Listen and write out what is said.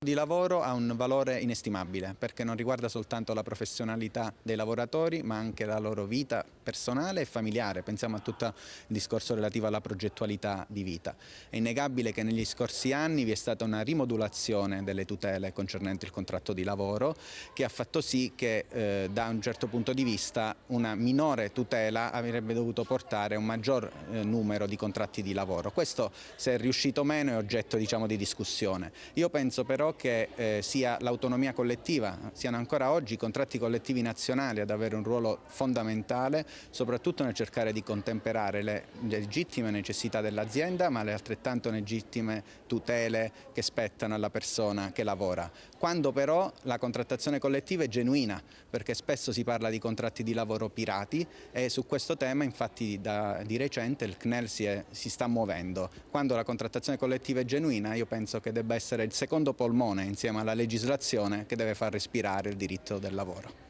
di lavoro ha un valore inestimabile perché non riguarda soltanto la professionalità dei lavoratori ma anche la loro vita personale e familiare, pensiamo a tutto il discorso relativo alla progettualità di vita. È innegabile che negli scorsi anni vi è stata una rimodulazione delle tutele concernenti il contratto di lavoro che ha fatto sì che eh, da un certo punto di vista una minore tutela avrebbe dovuto portare a un maggior eh, numero di contratti di lavoro. Questo se è riuscito o meno è oggetto diciamo, di discussione. Io penso però però che eh, sia l'autonomia collettiva, siano ancora oggi i contratti collettivi nazionali ad avere un ruolo fondamentale, soprattutto nel cercare di contemperare le legittime necessità dell'azienda, ma le altrettanto legittime tutele che spettano alla persona che lavora. Quando però la contrattazione collettiva è genuina, perché spesso si parla di contratti di lavoro pirati e su questo tema infatti da, di recente il CNEL si, è, si sta muovendo. Quando la contrattazione collettiva è genuina io penso che debba essere il secondo polmone polmone insieme alla legislazione che deve far respirare il diritto del lavoro.